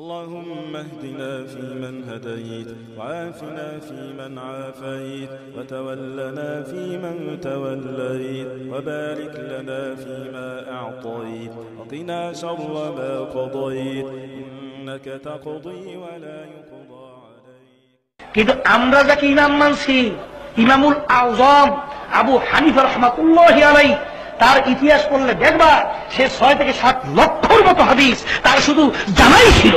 اللهم اهدنا فيمن هديت وعافنا فيمن عافيت وتولنا فيمن توليت وبارك لنا فيما أعطيت وقنا شر ما قضيت إنك تقضي ولا يقضى عليك কিন্তু আমরা যাকে ইমাম মানছি ইমামুল আজম আবু হানিফা রহমাতুল্লাহ আলাই তার ইতিহাস পড়লে দেখবা সে ছয় থেকে সাত লক্ষর মতো হাদিস তার শুধু জানাই ছিল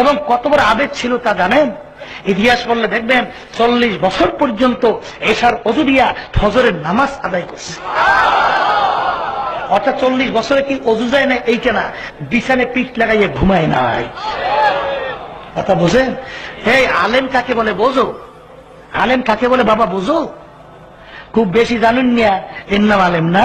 এবং কত বড় আবেগ ছিল তা জানেন ইতিহাস বললে দেখবেন চল্লিশ বছর পর্যন্ত এসার অজু দিয়া ফজরের নামাজ আদায় করছে অর্থাৎ চল্লিশ বছরে কি অজু যায় না এইটা না বিছানে পিঠ লাগাইয়া ঘুমায় নাই কথা বোঝেন এই আলেম কাকে বলে বোঝো আলেম কাকে বলে বাবা বোঝো খুব বেশি জানেন নিয়া এর নাম আলেম না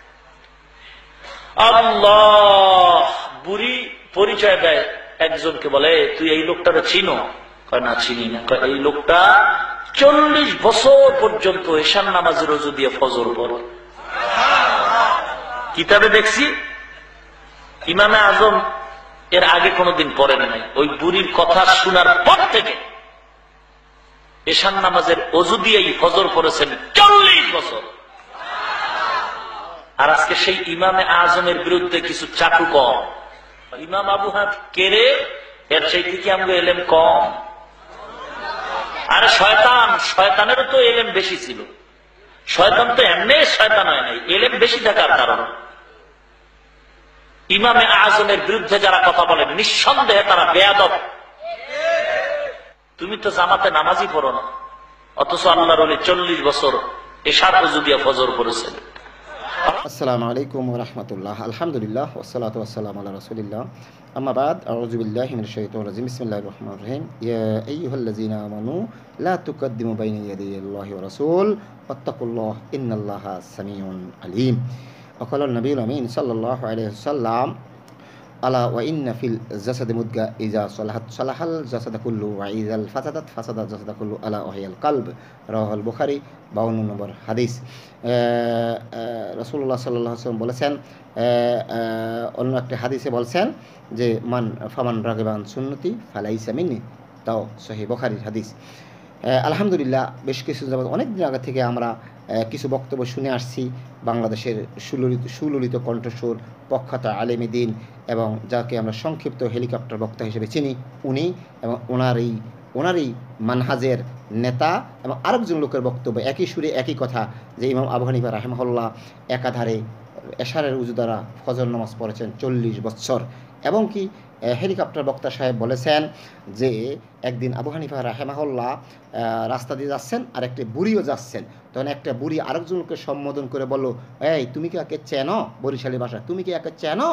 আল্লাহ বুড়ি পরিচয় দেয় একজনকে বলে তুই এই লোকটা চিনো না চিনি না এই লোকটা চল্লিশ বছর পর্যন্ত এশান নামাজ রোজু দিয়ে ফজর পড়ে কিতাবে দেখছি ইমামে আজম এর আগে কোনদিন পড়েন নাই ওই বুড়ির কথা শোনার পর থেকে এশান নামাজের অজু দিয়েই ফজর করেছেন চল্লিশ বছর আর আজকে সেই ইমামে আজমের বিরুদ্ধে কিছু চাকু কম ইমাম আবু হাত কেড়ে এর সেই থেকে আমরা এলেম কম আরে শয়তান শয়তানেরও তো এলেম বেশি ছিল শয়তান তো এমনি শয়তান হয় নাই এলেম বেশি থাকার কারণ ইমামে আজমের বিরুদ্ধে যারা কথা বলেন নিঃসন্দেহে তারা বেয়াদব তুমি তো জামাতে নামাজি পড়ো না অথচ আল্লাহর চল্লিশ বছর এশার যদি ফজর করেছিলেন السلام عليكم ورحمة الله الحمد لله والصلاة والسلام على رسول الله أما بعد أعوذ بالله من الشيطان الرجيم بسم الله الرحمن الرحيم يا أيها الذين آمنوا لا تقدموا بين يدي الله ورسول واتقوا الله إن الله سميع عليم وقال النبي الأمين صلى الله عليه وسلم আলা ওয়াইন্না ফিল জাসাদে মুদগা ইজা সলাহাত সলাহাল জাসাদা কুল্লু ওয়া ইজাল ফাসাদাত ফাসাদাত জাসাদা কুল্লু আলা ওয়াহিয়াল কালব রাহুল বুখারি বাউন্ন নম্বর হাদিস রসুল্লাহ সাল্লাহ সাল্লাম বলেছেন অন্য একটি হাদিসে বলছেন যে মান ফামান রাগেবান সুন্নতি ফালাইসামিনী তাও সহি বখারির হাদিস আলহামদুলিল্লাহ বেশ কিছু যাবত অনেক দিন আগে থেকে আমরা কিছু বক্তব্য শুনে আসছি বাংলাদেশের সুললিত সুললিত কণ্ঠস্বর প্রখ্যাত আলেম দিন এবং যাকে আমরা সংক্ষিপ্ত হেলিকপ্টার বক্তা হিসেবে চিনি উনি এবং ওনার এই ওনারই মানহাজের নেতা এবং আরেকজন লোকের বক্তব্য একই সুরে একই কথা যে ইমাম আবহানিবা রাহেমহল্লা একাধারে এশারের উজু দ্বারা ফজর নামাজ পড়েছেন চল্লিশ বৎসর এবং কি হেলিকপ্টার বক্তা সাহেব বলেছেন যে একদিন আবু হানিফা রাহেমাহল্লা রাস্তা দিয়ে যাচ্ছেন আর একটি বুড়িও যাচ্ছেন তখন একটা বুড়ি আরেকজনকে সম্বোধন করে বলল এই তুমি কি একে চেনো বরিশালী ভাষা তুমি কি একে চেনো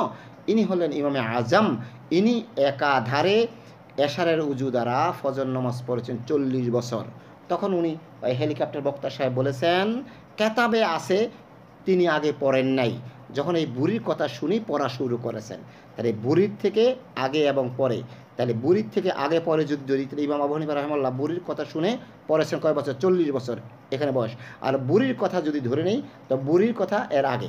ইনি হলেন ইমামে আজম ইনি একাধারে এশারের উজু দ্বারা ফজর নমাজ পড়েছেন চল্লিশ বছর তখন উনি হেলিকপ্টার বক্তা সাহেব বলেছেন কেতাবে আছে তিনি আগে পড়েন নাই যখন এই বুড়ির কথা শুনি পড়া শুরু করেছেন তাহলে বুড়ির থেকে আগে এবং পরে তাহলে বুড়ির থেকে আগে পরে যদি যদি তাহলে ইমাম আবু হানিফা রহমাল্লাহ বুড়ির কথা শুনে পড়েছেন কয় বছর চল্লিশ বছর এখানে বয়স আর বুড়ির কথা যদি ধরে নেই তো বুড়ির কথা এর আগে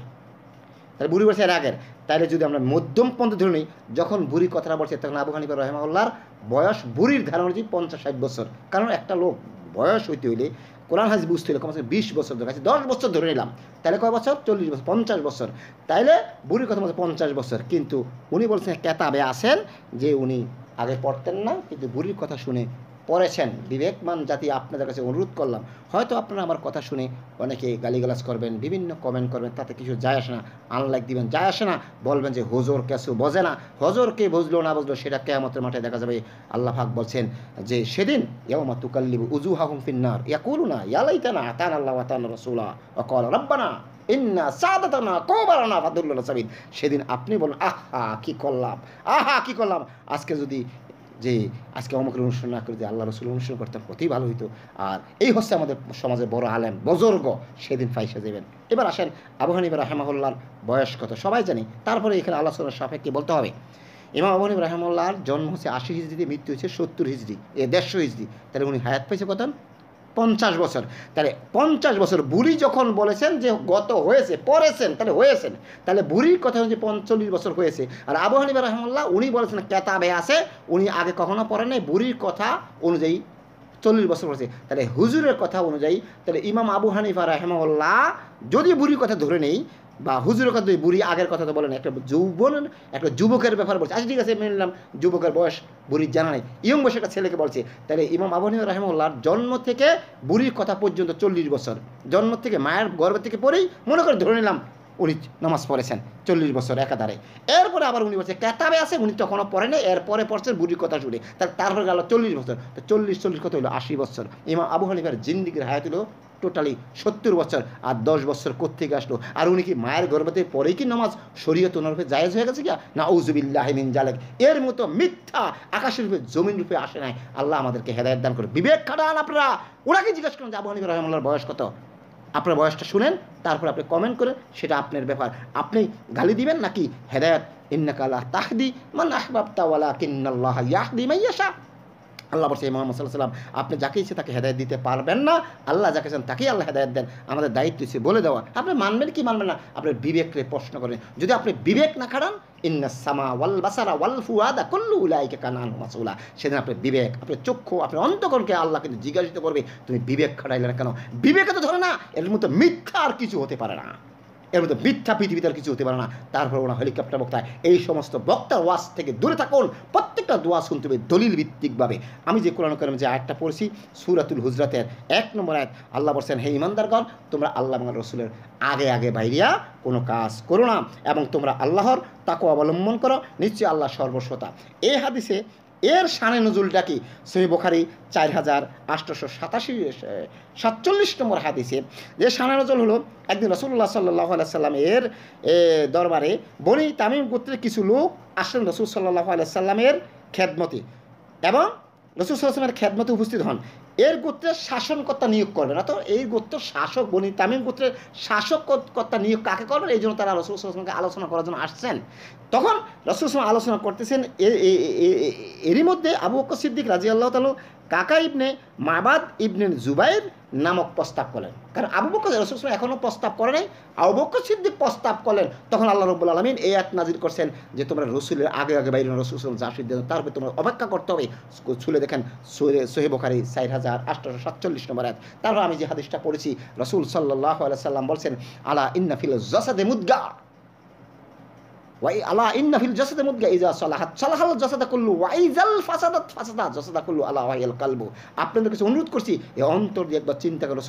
তাহলে বুড়ি বলছে এর আগের তাহলে যদি আমরা মধ্যম পন্থ ধরে নিই যখন বুড়ি কথাটা বলছে তখন আবু হানিফা রহমাল্লাহর বয়স বুড়ির ধারণা হচ্ছে পঞ্চাশ ষাট বছর কারণ একটা লোক বয়স হইতে হইলে কোরআন হাজি বুঝতে হলে কমসে বিশ বছর ধরে আছে আচ্ছা, দশ বছর ধরে নিলাম তাহলে কয় বছর চল্লিশ বছর পঞ্চাশ বছর তাইলে বুড়ির কথা বলছে পঞ্চাশ বছর কিন্তু উনি বলছেন কেতাবে আসেন যে উনি আগে পড়তেন না কিন্তু বুড়ির কথা শুনে পড়েছেন বিবেকমান জাতি আপনাদের কাছে অনুরোধ করলাম হয়তো আপনারা আমার কথা শুনে অনেকে গালিগালাজ করবেন বিভিন্ন কমেন্ট করবেন তাতে কিছু যায় আসে না আনলাইক দিবেন যায় আসে না বলবেন যে হজর কেসু বোঝে না হজর কে বুঝলো না বুঝলো সেটা কেয়ামতের মাঠে দেখা যাবে আল্লাহ ফাক বলছেন যে সেদিন ইয়ামা তুকাল্লিবু উজু হাহুম ফিন্নার ইয়া করু না ইয়ালাইতা না আতান আল্লাহ আতান রসুলা অকল রব্বানা ইন্না সাদাতানা কোবারানা ফাদুল্লাহ সাবিদ সেদিন আপনি বলুন আহা কি করলাম আহা কি করলাম আজকে যদি যে আজকে অমুকের অনুসরণ না করে যে আল্লাহ রসুল অনুসরণ করতাম কতই ভালো হইতো আর এই হচ্ছে আমাদের সমাজে বড় আলেম বজর্গ সেদিন ফাইসা যাবেন এবার আসেন আবহানিব রাহেমাহুল্লার বয়স কত সবাই জানি তারপরে এখানে সাল সাপেক্ষে বলতে হবে ইমাম আবু হানিফ জন্ম হচ্ছে আশি হিজড়িতে মৃত্যু হচ্ছে সত্তর হিজড়ি এ দেড়শো হিজড়ি তাহলে উনি হায়াত পাইছে কত পঞ্চাশ বছর তাহলে পঞ্চাশ বছর বুড়ি যখন বলেছেন যে গত হয়েছে পড়েছেন তাহলে হয়েছেন তাহলে বুড়ির কথা হচ্ছে পঞ্চল্লিশ বছর হয়েছে আর আবু হানিবা রহমাল্লাহ উনি বলেছেন কেতাবে আছে উনি আগে কখনো পড়েন নাই বুড়ির কথা অনুযায়ী চল্লিশ বছর হয়েছে তাহলে হুজুরের কথা অনুযায়ী তাহলে ইমাম আবু হানিফা রাহেমাল্লাহ যদি বুড়ির কথা ধরে নেই বা হুজুরের কথা বুড়ি আগের কথা তো বলেন একটা যৌবন একটা যুবকের ব্যাপার বলছে আচ্ছা ঠিক আছে মেনে নিলাম যুবকের বয়স বুড়ির জানা নেই ইয়ং বয়সে একটা ছেলেকে বলছে তাহলে ইমাম আবনী রাহেমুল্লাহর জন্ম থেকে বুড়ির কথা পর্যন্ত চল্লিশ বছর জন্ম থেকে মায়ের গর্ভ থেকে পরেই মনে করে ধরে নিলাম উনি নামাজ পড়েছেন চল্লিশ বছর একাধারে এরপরে আবার উনি বলছে কেতাবে আছে উনি তখনও পড়ে নেই এরপরে পড়ছেন বুড়ি কথা শুনে তার তারপরে গেল চল্লিশ বছর তো চল্লিশ চল্লিশ কত হলো আশি বছর এমা আবু হানিফার জিন্দিগির হায়াত হলো টোটালি সত্তর বছর আর দশ বছর কোথেকে আসলো আর উনি কি মায়ের গর্ভতে পরেই কি নামাজ শরীয়ত ওনারূপে জায়েজ হয়ে গেছে কি না উজুবিল্লাহমিন জালেক এর মতো মিথ্যা আকাশের রূপে জমিন রূপে আসে নাই আল্লাহ আমাদেরকে হেদায়ত দান করে বিবেক খাটান আপনারা ওরা কি জিজ্ঞেস করেন যে আবু হানিফ রহমাল্লার বয়স কত আপনার বয়সটা শুনেন তারপর আপনি কমেন্ট করেন সেটা আপনার ব্যাপার আপনি গালি দিবেন নাকি হেদায়াত ইন্নাকাল্লাহ তাহদি মান আহবাবতাওয়ালা কিন্নাল্লাহ ইয়াহদি মাইয়াশা আল্লাহ বলছে ইমাম সাল্লাম আপনি যাকে ইচ্ছে তাকে হেদায়ত দিতে পারবেন না আল্লাহ যাকে চান তাকেই আল্লাহ হেদায়ত দেন আমাদের দায়িত্ব হচ্ছে বলে দেওয়া আপনি মানবেন কি মানবেন না আপনার বিবেককে প্রশ্ন করেন যদি আপনি বিবেক না খাড়ান ইন্না সামা ওয়াল বাসারা ওয়াল ফুয়াদা কল্লু উলাইকে কানান মাসুলা সেদিন আপনার বিবেক আপনার চক্ষু আপনার অন্তকরণকে আল্লাহ কিন্তু জিজ্ঞাসিত করবে তুমি বিবেক খাটাইলে না কেন বিবেকে তো ধরে না এর মতো মিথ্যা আর কিছু হতে পারে না এর মধ্যে মিথ্যা পৃথিবীতে আর কিছু হতে পারে না তারপর ওনা হেলিকপ্টার বক্তায় এই সমস্ত বক্তার ওয়াস থেকে দূরে থাকুন প্রত্যেকটা দোয়া শুনতে হবে দলিল ভিত্তিকভাবে আমি যে কোরআন করেন যে আয়টা পড়ছি সুরাতুল হুজরাতের এক নম্বর আয়াত আল্লাহ বলছেন হে ইমানদারগণ তোমরা আল্লাহ মাল রসুলের আগে আগে বাইরিয়া কোনো কাজ করো না এবং তোমরা আল্লাহর তাকে অবলম্বন করো নিশ্চয়ই আল্লাহ সর্বস্বতা এই হাদিসে এর সানে নজুলটা কি সহি বোখারি চার হাজার আটশোশো সাতাশি সাতচল্লিশ নম্বর হাদিসে যে সানে নজুল হলো একদিন রসুল্লাহ সাল্লাহ আলাইসাল্লাম এর দরবারে বনি তামিম গোত্রের কিছু লোক আসলেন রসুল সাল্লাহ আলাইসাল্লামের খেদমতে এবং রসুল সাল্লামের খেদমতে উপস্থিত হন এর গোত্রের শাসনকর্তা নিয়োগ করবেন অর্থাৎ এই গোত্রের শাসক বনি তামিম গোত্রের শাসককর্তা নিয়োগ কাকে করবেন এই জন্য তারা রসুল আসলামকে আলোচনা করার জন্য আসছেন তখন রসুল আসলাম আলোচনা করতেছেন এরই মধ্যে আবু বকর সিদ্দিক রাজি আল্লাহ তালু কাকা ইবনে মাবাদ ইবনে জুবাইর নামক প্রস্তাব করলেন কারণ আবু বক্কর রসুল এখনও প্রস্তাব করে নাই আবু বকর সিদ্দিক প্রস্তাব করলেন তখন আল্লাহ রব্বুল আলমিন এই এক নাজির করছেন যে তোমরা রসুলের আগে আগে বাইরে রসুল জাসির সিদ্ধান্ত তার উপরে তোমরা অপেক্ষা করতে হবে ছুলে দেখেন সোহেব সোহেবখারি চার হাজার আটশোশো সাতচল্লিশ নম্বর এক তারপর আমি যে হাদিসটা পড়েছি রসুল সাল্লাহ আলাই সাল্লাম বলছেন আলা ইন্নাফিল জসাদে মুদ্গা আপনাদের কাছে অনুরোধ করছি এই অন্তর দিয়ে একবার চিন্তা করো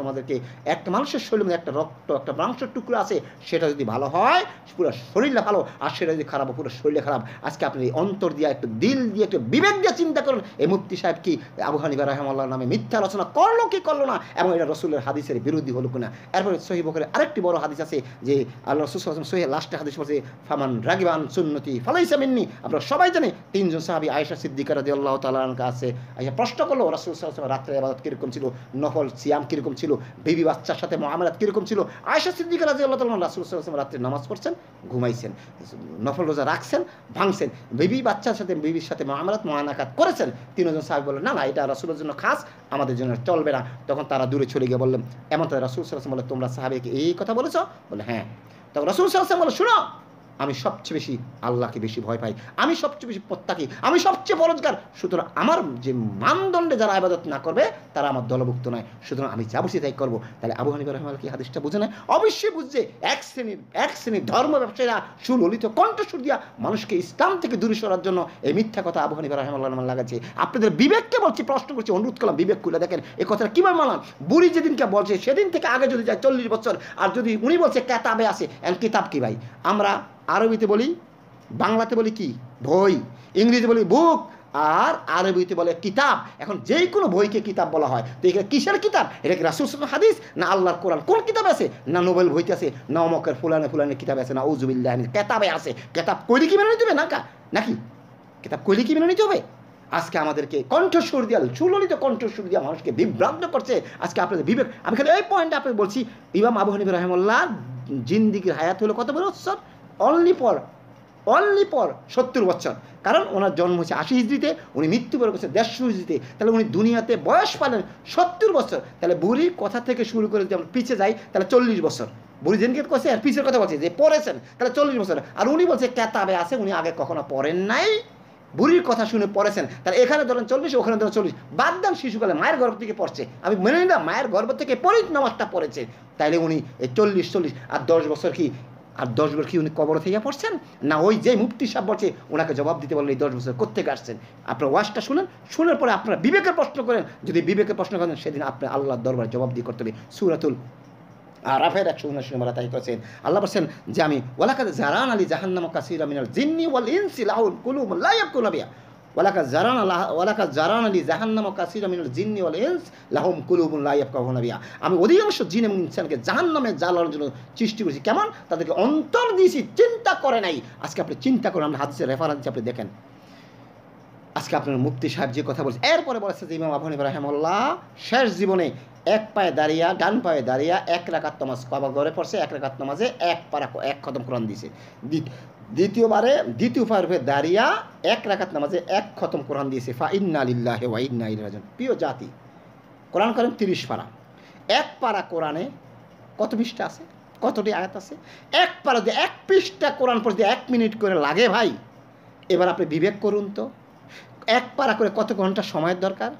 তোমাদেরকে একটা মানুষের শরীর একটা রক্ত একটা মাংসের টুকরো আছে সেটা যদি ভালো হয় পুরো শরীরটা ভালো আর সেটা যদি খারাপ পুরো শরীরে খারাপ আজকে আপনি এই অন্তর দিয়ে একটু দিল দিয়ে একটু বিবেক দিয়ে চিন্তা করুন এই মুফতি সাহেব কি আবু হানিবা রহমাল্লাহ নামে মিথ্যা রচনা করলো কি করলো না এবং এটা রসুলের হাদিসের বিরোধী হলো কিনা এরপরে সহি বকরের আরেকটি বড় হাদিস আছে যে আল্লাহ রসুল সহি লাস্টে হাদিস বলছে কামান রাগিবান সুন্নতি ফালাইসা মিন্নি আমরা সবাই জানি তিনজন সাহাবি আয়সা সিদ্দিকার রাজি আল্লাহ তালার কাছে আয়সা প্রশ্ন করলো রাসুল সাল্লাম রাত্রে আবাদত কীরকম ছিল নফল সিয়াম কীরকম ছিল বেবি বাচ্চার সাথে মহামারাত কীরকম ছিল আয়সা সিদ্দিকা রাজি আল্লাহ তালা রাসুল সাল্লাম রাত্রে নামাজ পড়ছেন ঘুমাইছেন নফল রোজা রাখছেন ভাঙছেন বেবি বাচ্চার সাথে বেবির সাথে মহামারাত মহানাকাত করেছেন তিনজন সাহাবি বললেন না না এটা রাসুলের জন্য খাস আমাদের জন্য চলবে না তখন তারা দূরে চলে গিয়ে বললেন এমন তাদের রাসুল সাল্লাম বলে তোমরা সাহাবিকে এই কথা বলেছ বলে হ্যাঁ তখন রাসুল সাল্লাম বলে শুনো আমি সবচেয়ে বেশি আল্লাহকে বেশি ভয় পাই আমি সবচেয়ে বেশি প্রত্যাকি আমি সবচেয়ে বরজগার সুতরাং আমার যে মানদণ্ডে যারা আবাদত না করবে তারা আমার দলভুক্ত নয় সুতরাং আমি যা বুঝি তাই করবো তাহলে আবু হানিফা রহমান কি হাদিসটা বুঝে নেয় অবশ্যই বুঝছে এক শ্রেণীর এক শ্রেণীর ধর্ম ব্যবসায়ীরা সুললিত কণ্ঠস্বর দিয়া মানুষকে ইসলাম থেকে দূরে সরার জন্য এই মিথ্যা কথা আবু হানিফা রহমান লাগাচ্ছে আপনাদের বিবেককে বলছি প্রশ্ন করছি অনুরোধ করলাম বিবেক খুলে দেখেন এই কথাটা কীভাবে মানলাম বুড়ি যেদিনকে বলছে সেদিন থেকে আগে যদি যায় চল্লিশ বছর আর যদি উনি বলছে কেতাবে আসে কিতাব কি ভাই আমরা আরবিতে বলি বাংলাতে বলি কি বই ইংরেজিতে বলি বুক আর আরবিতে বলে কিতাব এখন যে কোনো বইকে কিতাব বলা হয় তো এখানে কিসের কিতাব এটা কি রাসুল হাদিস না আল্লাহর কোরআন কোন কিতাব আছে না নোবেল বইতে আছে না অমকের ফুলানে ফুলানে কিতাব আছে না উজুবিল্লাহ কেতাবে আছে কেতাব কইলে কি মেনে নিতে হবে না নাকি কেতাব কইলে কি মেনে নিতে হবে আজকে আমাদেরকে কণ্ঠস্বর দিয়ে সুললিত কণ্ঠস্বর দিয়ে মানুষকে বিভ্রান্ত করছে আজকে আপনাদের বিবেক আমি খালি এই পয়েন্টটা আপনাকে বলছি ইমাম আবু হানিব রহমল্লাহ জিন্দিগির হায়াত হলো কত বছর অনলি পর অনলি পর সত্তর বছর কারণ ওনার জন্ম হচ্ছে আশি হিজড়িতে উনি মৃত্যুবরণ করছেন দেড়শো হিজড়িতে তাহলে উনি দুনিয়াতে বয়স পালেন সত্তর বছর তাহলে বুড়ির কথা থেকে শুরু করে যেমন পিছিয়ে যাই তাহলে চল্লিশ বছর বুড়ি যেনকে করছে আর পিছের কথা বলছে যে পড়েছেন তাহলে চল্লিশ বছর আর উনি বলছে কেতাবে আছে উনি আগে কখনো পড়েন নাই বুড়ির কথা শুনে পড়েছেন তাহলে এখানে ধরেন চল্লিশ ওখানে ধরেন চল্লিশ বাদ দেন শিশুকালে মায়ের গর্ভ থেকে পড়ছে আমি মেনে নিলাম মায়ের গর্ভ থেকে পরিত নামাজটা পড়েছে তাইলে উনি এই চল্লিশ চল্লিশ আর দশ বছর কি আর দশ বছর কি উনি কবর থেকে পড়ছেন না ওই যে মুফতি সাহেব বলছে ওনাকে জবাব দিতে বলেন এই দশ বছর কোথেকে আসছেন আপনার ওয়াশটা শুনেন শোনার পরে আপনার বিবেকের প্রশ্ন করেন যদি বিবেকের প্রশ্ন করেন সেদিন আপনার আল্লাহর দরবার জবাব দিয়ে করতে হবে সুরাতুল রাফের একশো উনআশি নম্বর তাই করছেন আল্লাহ বলছেন যে আমি ওলাকাদ জারান আলী জাহান্নাম কাসির আমিনাল জিন্নি ওয়াল ইনসিল আউল কুলুম লাইয়াকুলাবিয়া ওয়ালাকা জারান আল্লাহ ওয়ালাকা জারান আলী জাহান্নাম কাসির লাহম কুলুবুল লাইয়াব কাহনাবিয়া আমি অধিকাংশ জিন এবং ইনসানকে জাহান নামে জ্বালানোর জন্য সৃষ্টি করেছি কেমন তাদেরকে অন্তর দিয়েছি চিন্তা করে নাই আজকে আপনি চিন্তা করুন আমরা হাদিসের রেফারেন্স আপনি দেখেন আজকে আপনার মুক্তি সাহেব যে কথা বলছে এরপরে বলেছে যে ইমাম আবহানি রাহেমল্লাহ শেষ জীবনে এক পায়ে দাঁড়িয়া ডান পায়ে দাঁড়িয়া এক রাকাত নমাজ বাবা ঘরে পড়ছে এক রাকাত নমাজে এক পারা এক কদম কোরআন দিছে দ্বিতীয়বারে দ্বিতীয় পারভে দাঁড়িয়া এক রাখাত নামাজে এক খতম কোরআন দিয়েছে ফা ইন্না আলিল্লাহ ওয়া ইন্না ইরাজন প্রিয় জাতি কোরআন করেন তিরিশ পারা এক পারা কোরআনে কত পৃষ্ঠা আছে কতটি আয়াত আছে এক পারা যে এক পৃষ্ঠা কোরআন পড়তে এক মিনিট করে লাগে ভাই এবার আপনি বিবেক করুন তো এক পারা করে কত ঘন্টা সময়ের দরকার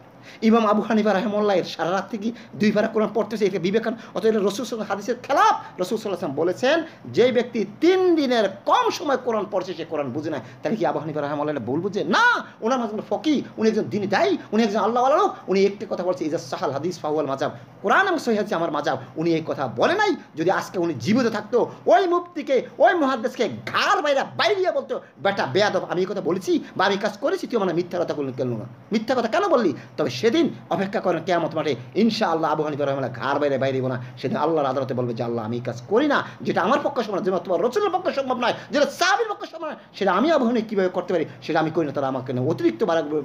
ইমাম আবু হানিবা রাহেমল্লাহ এর সারা রাত থেকে দুই ভাড়া কোরআন পড়তেছে এটা বিবেকান অত রসুল সাল্লাহ হাদিসের খেলাফ রসুল সাল্লাহাম বলেছেন যে ব্যক্তি তিন দিনের কম সময় কোরআন পড়ছে সে কোরআন বুঝে না তাহলে কি আবু হানিবা রাহেমল্লাহ ভুল বুঝে না ওনার মাঝে ফকি উনি একজন দিন দায়ী উনি একজন আল্লাহ লোক উনি একটি কথা বলছে ইজাজ সাহাল হাদিস ফাহুয়াল মাজাব কোরআন এবং সহিহাদি আমার মাজাব উনি এই কথা বলে নাই যদি আজকে উনি জীবিত থাকতো ওই মুক্তিকে ওই মহাদেশকে ঘাড় বাইরে বাইরে বলতো বেটা বেয়াদব আমি এই কথা বলেছি বা আমি কাজ করেছি তুই মানে মিথ্যা কথা কেন না মিথ্যা কথা কেন বললি তবে সেদিন অপেক্ষা করেন কেমত মাঠে ইনশা আল্লাহ আবু হানিফা রহমান ঘর বাইরে বাইরে না সেদিন আল্লাহর আদালতে বলবে যে আল্লাহ আমি কাজ করি না যেটা আমার পক্ষে সম্ভব যেমন তোমার রচনের পক্ষে সম্ভব নয় যেটা সাহাবির পক্ষে সম্ভব নয় সেটা আমি আবু হানি কীভাবে করতে পারি সেটা আমি করি না তারা আমাকে অতিরিক্ত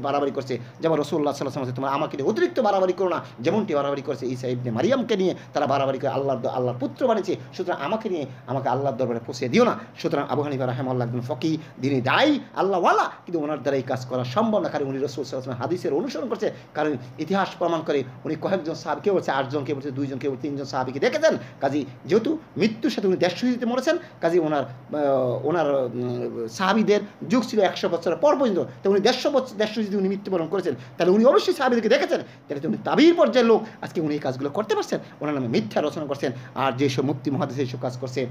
বাড়াবাড়ি করছে যেমন রসুল্লাহ সাল্লাহ তোমার আমাকে নিয়ে অতিরিক্ত বাড়াবাড়ি করো না যেমনটি বাড়াবাড়ি করছে এই ইবনে মারিয়ামকে নিয়ে তারা বাড়াবাড়ি করে আল্লাহ আল্লাহর পুত্র বানিয়েছে সুতরাং আমাকে নিয়ে আমাকে আল্লাহর দরবারে পৌঁছে দিও না সুতরাং আবু হানিফা রাহেমাল্লাহ একদম ফকি দিনে দায়ী আল্লাহওয়ালা কিন্তু ওনার দ্বারা এই কাজ করা সম্ভব না কারণ উনি রসুল সাল্লাহ হাদিসের অনুসরণ করছে কারণ ইতিহাস প্রমাণ করে উনি কয়েকজন সাহাবিকে বলছে আটজনকে বলছে দুইজনকে বলছে তিনজন সাহাবিকে দেখেছেন কাজী যেহেতু মৃত্যুর সাথে উনি দেড়শো দিতে মরেছেন কাজী ওনার ওনার সাহাবিদের যুগ ছিল একশো বছরের পর পর্যন্ত তো উনি দেড়শো বছর দেড়শো যদি উনি মৃত্যুবরণ করেছেন তাহলে উনি অবশ্যই সাহাবিদেরকে দেখেছেন তাহলে উনি তাবির পর্যায়ের লোক আজকে উনি এই কাজগুলো করতে পারছেন ওনার নামে মিথ্যা রচনা করছেন আর যেসব মুক্তি মহাদেশে এইসব কাজ করছে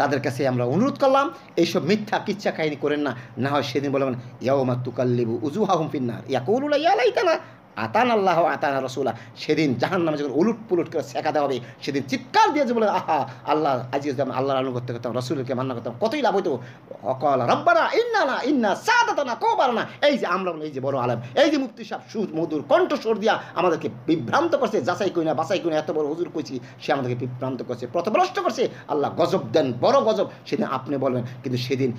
তাদের কাছে আমরা অনুরোধ করলাম এইসব মিথ্যা কিচ্ছা কাহিনী করেন না না হয় সেদিন বলবেন ইয়াও মাতুকাল্লিবু উজুহা হুম ইয়া কৌলুলা উল্লাহ ইয়ালাই তালা আতান আল্লাহ আতান রসুল্লাহ সেদিন জাহান নামে যখন উলুট পুলুট করে শেখাতে হবে সেদিন চিৎকার দিয়ে যে বলে আহা আল্লাহ আজকে আমি আল্লাহর আলু করতে করতাম রসুলকে মান্না করতাম কতই লাভ হইতো অকল রব্বারা ইন্না না ইন্না সাদাতা না কোবারা না এই যে আমরা এই যে বড় আলম এই যে মুক্তি সাহেব সুর মধুর কণ্ঠস্বর দিয়া আমাদেরকে বিভ্রান্ত করছে যাচাই কই না বাসাই করি না এত বড় হুজুর কইছি সে আমাদেরকে বিভ্রান্ত করছে প্রথমভ্রষ্ট করছে আল্লাহ গজব দেন বড় গজব সেদিন আপনি বলবেন কিন্তু সেদিন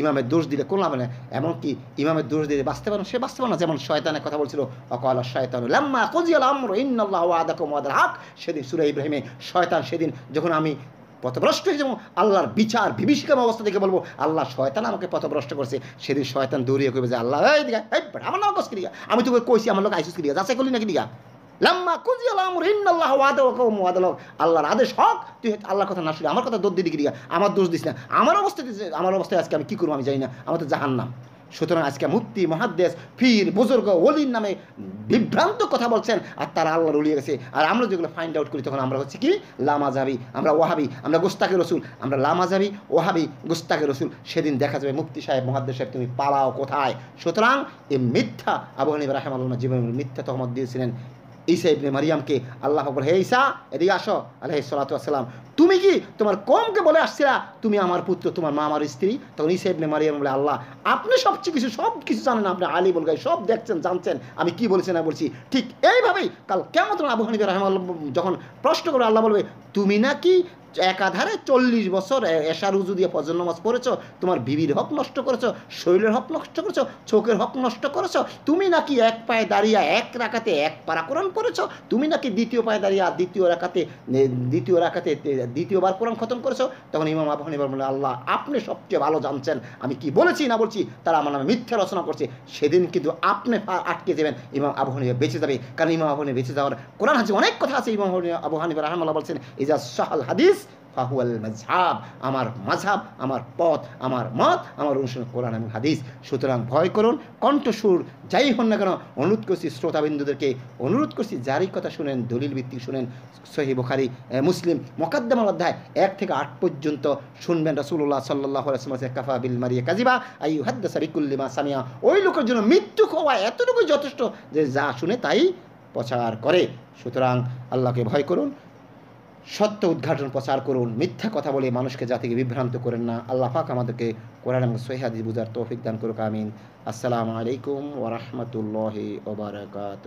ইমামের দোষ দিলে কোনো লাভ না এমনকি ইমামের দোষ দিলে বাঁচতে পারেন সে বাঁচতে পারে না যেমন শয়তানের কথা বলছিল অক কল শয়তান লাম্মা কজিয়াল আমর ইন্নআল্লাহ আদাকুম আদাল হাক সেদিন সুরে ইব্রাহিমে শয়তান সেদিন যখন আমি পথভ্রষ্ট হয়ে যাবো আল্লাহর বিচার বিভীষিকা অবস্থা থেকে বলবো আল্লাহ শয়তান আমাকে পথভ্রষ্ট করছে সেদিন শয়তান দৌড়িয়ে কবে যে আল্লাহ এই দিঘা এই আমার নাম কস দিঘা আমি তোকে কইছি আমার লোক আইসুস দিঘা যাচাই করলি নাকি দিয়া লাম্মা কুজিয়াল আমর ইন্নাল্লাহ ওয়াদালক আল্লাহর আদেশ হক তুই আল্লাহর কথা না শুনি আমার কথা দোষ দিদি আমার দোষ দিস না আমার অবস্থা আমার অবস্থায় আজকে আমি কী করবো আমি জানি না আমার তো জাহান্নাম সুতরাং আজকে মুক্তি মহাদ্দেশ ফির বুজুর্গ ওলির নামে বিভ্রান্ত কথা বলছেন আর তারা আল্লাহ রুলিয়ে গেছে আর আমরা যেগুলো ফাইন্ড আউট করি তখন আমরা হচ্ছে কি লামা যাবি আমরা ওহাবি আমরা গোস্তাকে রসুল আমরা লামা যাবি ওহাবি গোস্তাকে রসুল সেদিন দেখা যাবে মুক্তি সাহেব মহাদ্দেশ সাহেব তুমি পালাও কোথায় সুতরাং এই মিথ্যা আবু হানিব রাহেম আল্লাহ জীবনের মিথ্যা তহমত দিয়েছিলেন ঈসা ইবনে মারিয়ামকে আল্লাহ পাক হে ঈসা এদিকে আসো আল্লাহ আলহ আসসালাম তুমি কি তোমার কমকে বলে আসছিলা তুমি আমার পুত্র তোমার মা আমার স্ত্রী তখন ঈসা ইবনে মারিয়াম বলে আল্লাহ আপনি সবচেয়ে কিছু সব কিছু জানেন আপনি আলী বলগে সব দেখছেন জানছেন আমি কি বলছি না বলছি ঠিক এইভাবেই কাল কেমন তোমার আবু হানিফ রহমান যখন প্রশ্ন করে আল্লাহ বলবে তুমি নাকি একাধারে চল্লিশ বছর এশার উজু দিয়ে ফজর নামাজ পড়েছ তোমার বিবির হক নষ্ট করেছ শরীরের হক নষ্ট করেছো চোখের হক নষ্ট করেছ তুমি নাকি এক পায়ে দাঁড়িয়ে এক রাখাতে এক কোরআন করেছ তুমি নাকি দ্বিতীয় পায়ে দাঁড়িয়ে আর দ্বিতীয় রাখাতে দ্বিতীয় রাখাতে দ্বিতীয়বার কোরআন খতম করেছো তখন ইমাম আবহান বলে আল্লাহ আপনি সবচেয়ে ভালো জানছেন আমি কি বলেছি না বলছি তারা আমার নামে মিথ্যা রচনা করছে সেদিন কিন্তু আপনি আটকে যাবেন ইমাম আবহানি বেঁচে যাবে কারণ ইমাম আবহানি বেঁচে যাওয়ার কোরআন হাজি অনেক কথা আছে ইমাম আবু হানিফা রহমাল্লাহ বলছেন ইজা সাহাল হাদিস ফাহুয়াল মাঝাব আমার মাঝাব আমার পথ আমার মত আমার অনুষ্ঠান কোরআন এবং হাদিস সুতরাং ভয় করুন কণ্ঠসুর যাই হন না কেন অনুরোধ করছি শ্রোতাবিন্দুদেরকে অনুরোধ করছি যারই কথা শুনেন দলিল ভিত্তিক শুনেন সহি বোখারি মুসলিম মোকাদ্দমার অধ্যায় এক থেকে আট পর্যন্ত শুনবেন রসুল্লাহ সাল্লাহ কাফা বিল মারিয়া কাজিবা আই হাদ্দাসা বিকুল্লিমা সামিয়া ওই লোকের জন্য মৃত্যু হওয়া এতটুকু যথেষ্ট যে যা শুনে তাই প্রচার করে সুতরাং আল্লাহকে ভয় করুন সত্য উদ্ঘাটন প্রচার করুন মিথ্যা কথা বলে মানুষকে জাতিকে বিভ্রান্ত করেন না আল্লাহ পাক আমাদেরকে কোরআন এবং সোহাদি বুঝার তৌফিক দান করুক আমিন আসসালামু আলাইকুম ওরহমতুল্লাহ ওবরাকাত